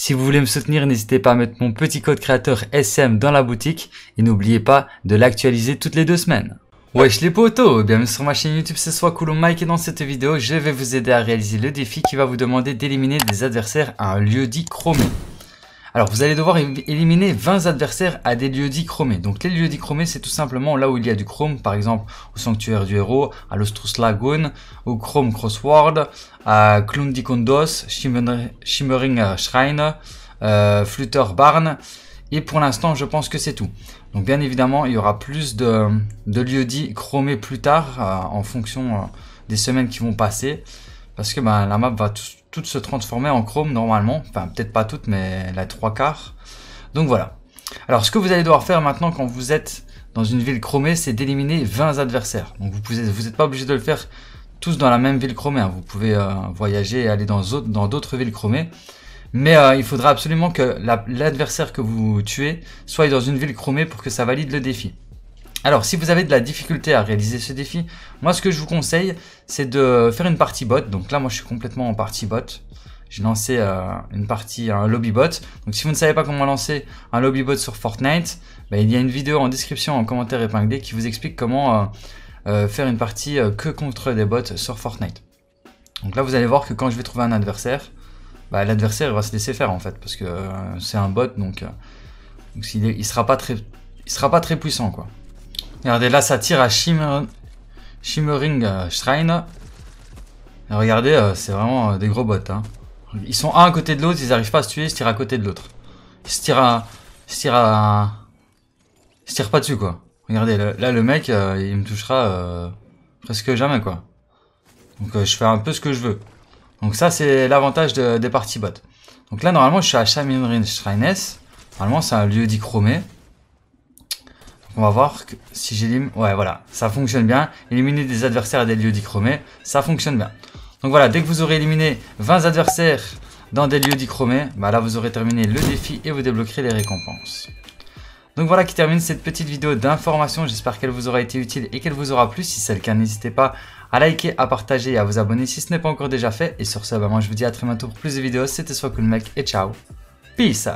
Si vous voulez me soutenir, n'hésitez pas à mettre mon petit code créateur SM dans la boutique et n'oubliez pas de l'actualiser toutes les deux semaines. Wesh les potos, bienvenue sur ma chaîne YouTube, c'est soit cool Mike et dans cette vidéo, je vais vous aider à réaliser le défi qui va vous demander d'éliminer des adversaires à un lieu dit chromé. Alors vous allez devoir éliminer 20 adversaires à des lieux dits chromés. Donc les lieux dits chromés c'est tout simplement là où il y a du chrome, par exemple au Sanctuaire du Héros, à l'Ostrus Lagoon, au Chrome Crossword, à Klundikondos, Shimmering Shrine, euh, Flutter Barn, et pour l'instant je pense que c'est tout. Donc bien évidemment il y aura plus de, lieux dits chromés plus tard euh, en fonction euh, des semaines qui vont passer, parce que ben, la map va tout, se transformer en chrome normalement. Enfin, peut-être pas toutes, mais la trois quarts. Donc voilà. Alors, ce que vous allez devoir faire maintenant quand vous êtes dans une ville chromée, c'est d'éliminer 20 adversaires. Donc, vous pouvez vous n'êtes pas obligé de le faire tous dans la même ville chromée. Hein. Vous pouvez euh, voyager et aller dans d'autres villes chromées. Mais euh, il faudra absolument que l'adversaire que vous tuez soit dans une ville chromée pour que ça valide le défi. Alors, si vous avez de la difficulté à réaliser ce défi, moi, ce que je vous conseille, c'est de faire une partie bot. Donc là, moi, je suis complètement en partie bot. J'ai lancé euh, une partie, un lobby bot. Donc, si vous ne savez pas comment lancer un lobby bot sur Fortnite, ben, il y a une vidéo en description, en commentaire épinglé, qui vous explique comment euh, euh, faire une partie que contre des bots sur Fortnite. Donc là, vous allez voir que quand je vais trouver un adversaire, ben, l'adversaire va se laisser faire en fait, parce que c'est un bot, donc, il, il sera pas très, sera pas très puissant quoi. Regardez, là, ça tire à Shimmering Shrine. regardez, euh, c'est vraiment euh, des gros bots. Hein. Ils sont un à côté de l'autre, ils n'arrivent pas à se tuer, ils se tirent à côté de l'autre. Ils se tirent à... Ils se se tirent pas dessus, quoi. Regardez, là, le mec, euh, il me touchera presque jamais, quoi. Donc, je fais un peu ce que je veux. Donc ça, c'est l'avantage des parties bots. Donc là, normalement, je suis à Shimmering Shrine Normalement, c'est un lieu dit chromé. On va voir que si j'élimine... Ouais, voilà, ça fonctionne bien. Éliminer des adversaires à des lieux dichromés, ça fonctionne bien. Donc voilà, dès que vous aurez éliminé 20 adversaires dans des lieux dichromés, bah là vous aurez terminé le défi et vous débloquerez les récompenses. Donc voilà qui termine cette petite vidéo d'information. J'espère qu'elle vous aura été utile et qu'elle vous aura plu. Si c'est le cas, n'hésitez pas à liker, à partager et à vous abonner si ce n'est pas encore déjà fait. Et sur ce, bah moi je vous dis à très bientôt pour plus de vidéos. C'était le Mec et ciao. Peace